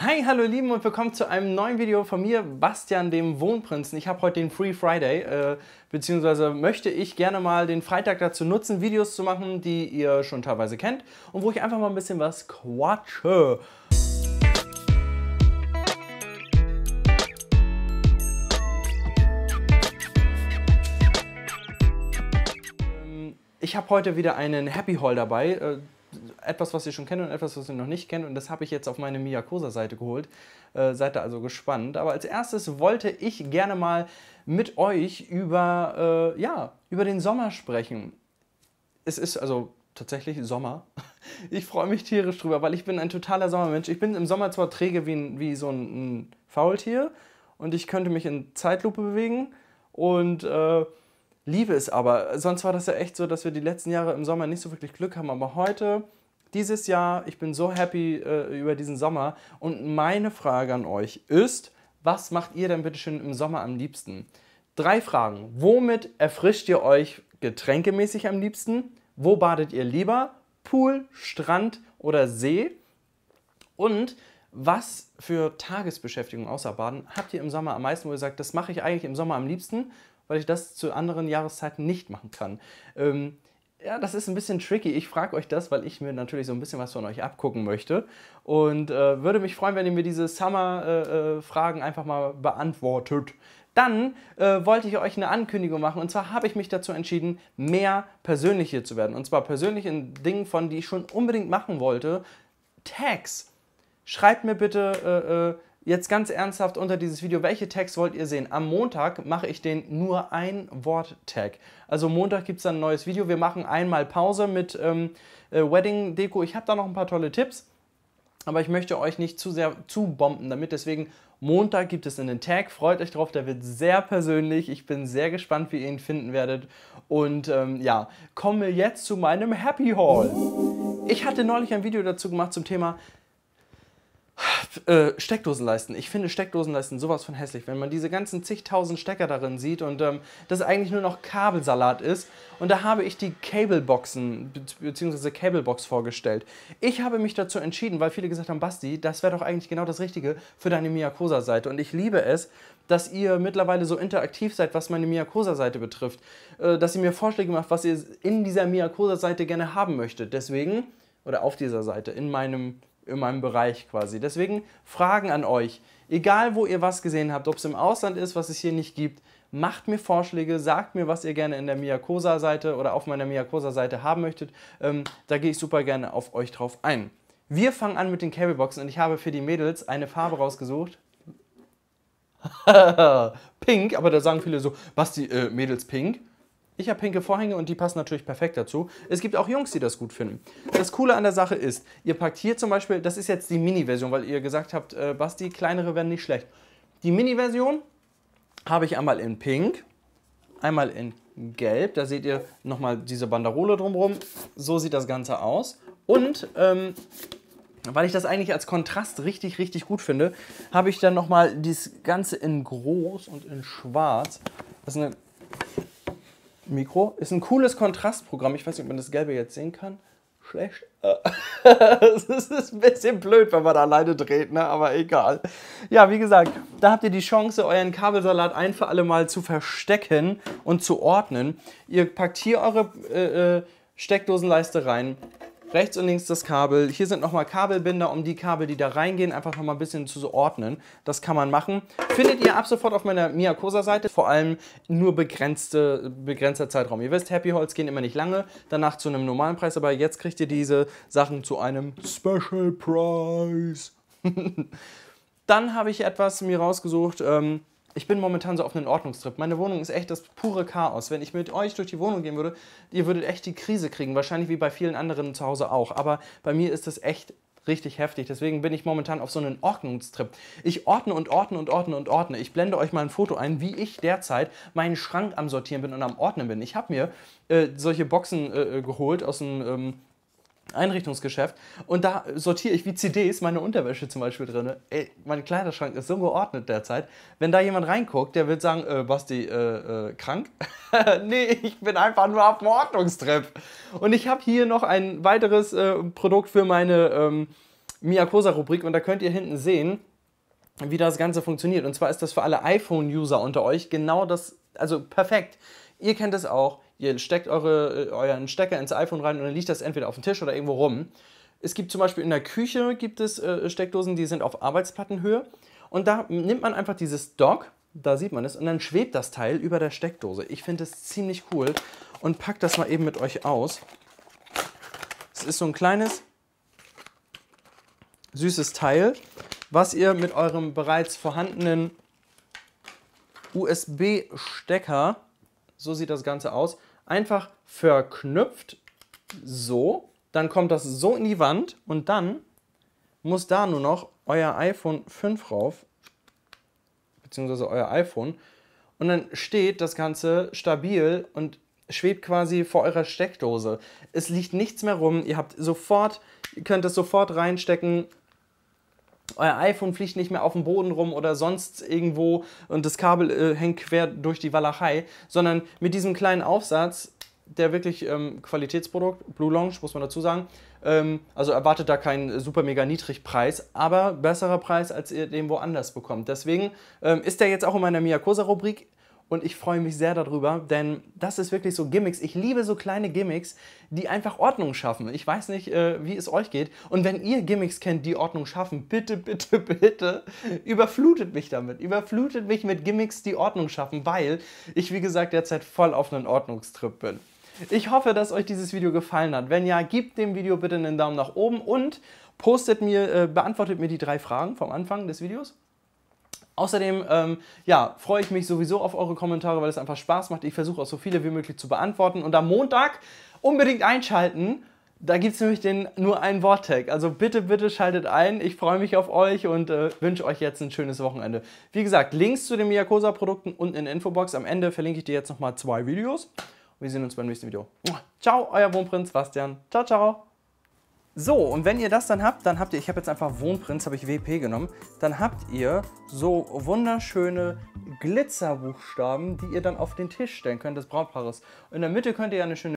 Hi, hallo ihr Lieben und willkommen zu einem neuen Video von mir, Bastian, dem Wohnprinzen. Ich habe heute den Free Friday, äh, beziehungsweise möchte ich gerne mal den Freitag dazu nutzen, Videos zu machen, die ihr schon teilweise kennt und wo ich einfach mal ein bisschen was quatsche. Ähm, ich habe heute wieder einen Happy Haul dabei. Äh, etwas, was ihr schon kennt und etwas, was ihr noch nicht kennt. Und das habe ich jetzt auf meine Miyakosa-Seite geholt. Äh, seid da also gespannt. Aber als erstes wollte ich gerne mal mit euch über, äh, ja, über den Sommer sprechen. Es ist also tatsächlich Sommer. Ich freue mich tierisch drüber, weil ich bin ein totaler Sommermensch. Ich bin im Sommer zwar träge wie, wie so ein, ein Faultier und ich könnte mich in Zeitlupe bewegen und... Äh, liebe es aber. Sonst war das ja echt so, dass wir die letzten Jahre im Sommer nicht so wirklich Glück haben. Aber heute, dieses Jahr, ich bin so happy äh, über diesen Sommer. Und meine Frage an euch ist, was macht ihr denn bitte schön im Sommer am liebsten? Drei Fragen. Womit erfrischt ihr euch getränkemäßig am liebsten? Wo badet ihr lieber? Pool, Strand oder See? Und was für Tagesbeschäftigung außer Baden habt ihr im Sommer am meisten, wo ihr sagt, das mache ich eigentlich im Sommer am liebsten? weil ich das zu anderen Jahreszeiten nicht machen kann. Ähm, ja, das ist ein bisschen tricky. Ich frage euch das, weil ich mir natürlich so ein bisschen was von euch abgucken möchte. Und äh, würde mich freuen, wenn ihr mir diese Summer-Fragen äh, äh einfach mal beantwortet. Dann äh, wollte ich euch eine Ankündigung machen. Und zwar habe ich mich dazu entschieden, mehr persönlich hier zu werden. Und zwar persönlich in Dingen, von die ich schon unbedingt machen wollte. Tags. Schreibt mir bitte äh, äh, Jetzt ganz ernsthaft unter dieses Video, welche Tags wollt ihr sehen? Am Montag mache ich den nur ein Wort-Tag. Also Montag gibt es dann ein neues Video. Wir machen einmal Pause mit ähm, äh, Wedding-Deko. Ich habe da noch ein paar tolle Tipps, aber ich möchte euch nicht zu sehr zu bomben damit. Deswegen Montag gibt es einen Tag. Freut euch drauf, der wird sehr persönlich. Ich bin sehr gespannt, wie ihr ihn finden werdet. Und ähm, ja, kommen wir jetzt zu meinem Happy Haul. Ich hatte neulich ein Video dazu gemacht zum Thema äh, Steckdosenleisten. Ich finde Steckdosenleisten sowas von hässlich, wenn man diese ganzen zigtausend Stecker darin sieht und ähm, das eigentlich nur noch Kabelsalat ist. Und da habe ich die Cableboxen bzw. Cablebox vorgestellt. Ich habe mich dazu entschieden, weil viele gesagt haben, Basti, das wäre doch eigentlich genau das Richtige für deine Miyakosa-Seite. Und ich liebe es, dass ihr mittlerweile so interaktiv seid, was meine Miyakosa-Seite betrifft. Äh, dass ihr mir Vorschläge macht, was ihr in dieser Miyakosa-Seite gerne haben möchtet. Deswegen, oder auf dieser Seite, in meinem in meinem Bereich quasi. Deswegen Fragen an euch. Egal, wo ihr was gesehen habt, ob es im Ausland ist, was es hier nicht gibt, macht mir Vorschläge, sagt mir, was ihr gerne in der Miyakosa-Seite oder auf meiner Miyakosa-Seite haben möchtet. Ähm, da gehe ich super gerne auf euch drauf ein. Wir fangen an mit den Carryboxen und ich habe für die Mädels eine Farbe rausgesucht. pink, aber da sagen viele so, Basti, äh, Mädels pink. Ich habe pinke Vorhänge und die passen natürlich perfekt dazu. Es gibt auch Jungs, die das gut finden. Das Coole an der Sache ist, ihr packt hier zum Beispiel, das ist jetzt die Mini-Version, weil ihr gesagt habt, äh, Basti, kleinere werden nicht schlecht. Die Mini-Version habe ich einmal in pink, einmal in gelb. Da seht ihr nochmal diese Banderole drumherum. So sieht das Ganze aus. Und ähm, weil ich das eigentlich als Kontrast richtig, richtig gut finde, habe ich dann nochmal das Ganze in groß und in schwarz. Das ist eine Mikro. Ist ein cooles Kontrastprogramm. Ich weiß nicht, ob man das Gelbe jetzt sehen kann. Schlecht. Das äh. ist ein bisschen blöd, wenn man da alleine dreht, ne? aber egal. Ja, wie gesagt, da habt ihr die Chance, euren Kabelsalat ein für alle Mal zu verstecken und zu ordnen. Ihr packt hier eure äh, äh Steckdosenleiste rein, rechts und links das Kabel. Hier sind nochmal Kabelbinder, um die Kabel, die da reingehen, einfach nochmal ein bisschen zu ordnen. Das kann man machen. Findet ihr ab sofort auf meiner Miyakosa-Seite, vor allem nur begrenzte, begrenzter Zeitraum. Ihr wisst, Happy Holz gehen immer nicht lange, danach zu einem normalen Preis, aber jetzt kriegt ihr diese Sachen zu einem Special Price. Dann habe ich etwas mir rausgesucht, ähm, ich bin momentan so auf einem Ordnungstrip. Meine Wohnung ist echt das pure Chaos. Wenn ich mit euch durch die Wohnung gehen würde, ihr würdet echt die Krise kriegen. Wahrscheinlich wie bei vielen anderen zu Hause auch. Aber bei mir ist das echt richtig heftig. Deswegen bin ich momentan auf so einem Ordnungstrip. Ich ordne und ordne und ordne und ordne. Ich blende euch mal ein Foto ein, wie ich derzeit meinen Schrank am Sortieren bin und am Ordnen bin. Ich habe mir äh, solche Boxen äh, äh geholt aus dem... Ähm, Einrichtungsgeschäft und da sortiere ich wie CDs meine Unterwäsche zum Beispiel drin. Ey, mein Kleiderschrank ist so geordnet derzeit. Wenn da jemand reinguckt, der wird sagen, äh, Basti, äh, äh, krank? nee, ich bin einfach nur auf dem Ordnungstrip. Und ich habe hier noch ein weiteres äh, Produkt für meine ähm, Miyakosa-Rubrik und da könnt ihr hinten sehen, wie das Ganze funktioniert. Und zwar ist das für alle iPhone-User unter euch genau das, also perfekt. Ihr kennt es auch Ihr steckt eure, äh, euren Stecker ins iPhone rein und dann liegt das entweder auf dem Tisch oder irgendwo rum. Es gibt zum Beispiel in der Küche gibt es äh, Steckdosen, die sind auf Arbeitsplattenhöhe. Und da nimmt man einfach dieses Dock, da sieht man es, und dann schwebt das Teil über der Steckdose. Ich finde es ziemlich cool und packt das mal eben mit euch aus. Es ist so ein kleines, süßes Teil, was ihr mit eurem bereits vorhandenen USB-Stecker, so sieht das Ganze aus, einfach verknüpft, so. Dann kommt das so in die Wand und dann muss da nur noch euer iPhone 5 rauf, beziehungsweise euer iPhone. Und dann steht das Ganze stabil und schwebt quasi vor eurer Steckdose. Es liegt nichts mehr rum, ihr habt sofort, ihr könnt es sofort reinstecken, euer iPhone fliegt nicht mehr auf dem Boden rum oder sonst irgendwo und das Kabel äh, hängt quer durch die Walachei, sondern mit diesem kleinen Aufsatz, der wirklich ähm, Qualitätsprodukt, Blue Lounge, muss man dazu sagen, ähm, also erwartet da keinen super mega niedrig Preis, aber besserer Preis, als ihr den woanders bekommt. Deswegen ähm, ist der jetzt auch in meiner Miyakosa-Rubrik und ich freue mich sehr darüber, denn das ist wirklich so Gimmicks. Ich liebe so kleine Gimmicks, die einfach Ordnung schaffen. Ich weiß nicht, äh, wie es euch geht. Und wenn ihr Gimmicks kennt, die Ordnung schaffen, bitte, bitte, bitte überflutet mich damit. Überflutet mich mit Gimmicks, die Ordnung schaffen, weil ich, wie gesagt, derzeit voll auf einen Ordnungstrip bin. Ich hoffe, dass euch dieses Video gefallen hat. Wenn ja, gebt dem Video bitte einen Daumen nach oben und postet mir, äh, beantwortet mir die drei Fragen vom Anfang des Videos. Außerdem ähm, ja, freue ich mich sowieso auf eure Kommentare, weil es einfach Spaß macht. Ich versuche auch so viele wie möglich zu beantworten. Und am Montag unbedingt einschalten. Da gibt es nämlich den nur ein Wort-Tag. Also bitte, bitte schaltet ein. Ich freue mich auf euch und äh, wünsche euch jetzt ein schönes Wochenende. Wie gesagt, Links zu den Miyakosa-Produkten unten in der Infobox. Am Ende verlinke ich dir jetzt nochmal zwei Videos. wir sehen uns beim nächsten Video. Ciao, euer Wohnprinz Bastian. Ciao, ciao. So, und wenn ihr das dann habt, dann habt ihr, ich habe jetzt einfach Wohnprinz, habe ich WP genommen, dann habt ihr so wunderschöne Glitzerbuchstaben, die ihr dann auf den Tisch stellen könnt des Brautpaares. In der Mitte könnt ihr ja eine schöne